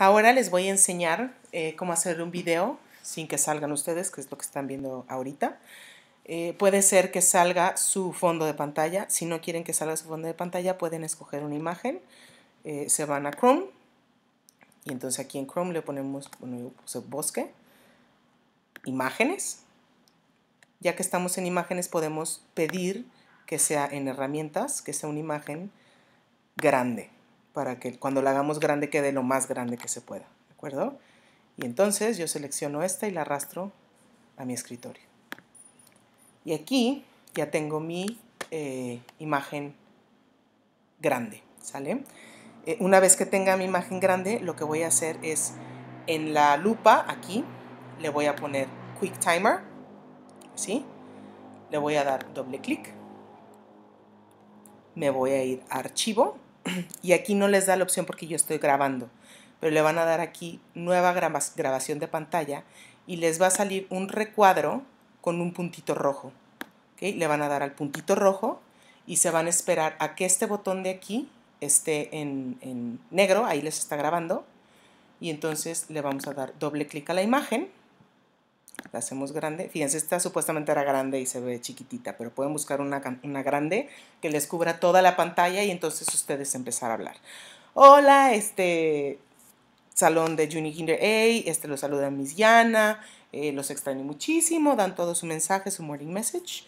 Ahora les voy a enseñar eh, cómo hacer un video sin que salgan ustedes, que es lo que están viendo ahorita. Eh, puede ser que salga su fondo de pantalla. Si no quieren que salga su fondo de pantalla, pueden escoger una imagen. Eh, se van a Chrome. Y entonces aquí en Chrome le ponemos pues, bosque. Imágenes. Ya que estamos en imágenes, podemos pedir que sea en herramientas, que sea una imagen grande para que cuando la hagamos grande quede lo más grande que se pueda, ¿de acuerdo? Y entonces yo selecciono esta y la arrastro a mi escritorio. Y aquí ya tengo mi eh, imagen grande, ¿sale? Eh, una vez que tenga mi imagen grande, lo que voy a hacer es en la lupa, aquí, le voy a poner Quick Timer, ¿sí? Le voy a dar doble clic, me voy a ir a Archivo, y aquí no les da la opción porque yo estoy grabando, pero le van a dar aquí nueva grabación de pantalla y les va a salir un recuadro con un puntito rojo. Le van a dar al puntito rojo y se van a esperar a que este botón de aquí esté en, en negro, ahí les está grabando, y entonces le vamos a dar doble clic a la imagen la hacemos grande. Fíjense, esta supuestamente era grande y se ve chiquitita, pero pueden buscar una, una grande que les cubra toda la pantalla y entonces ustedes empezar a hablar. Hola, este salón de Juni Kinder A, este lo saluda Miss Yana, eh, los extraño muchísimo, dan todo su mensaje, su morning message.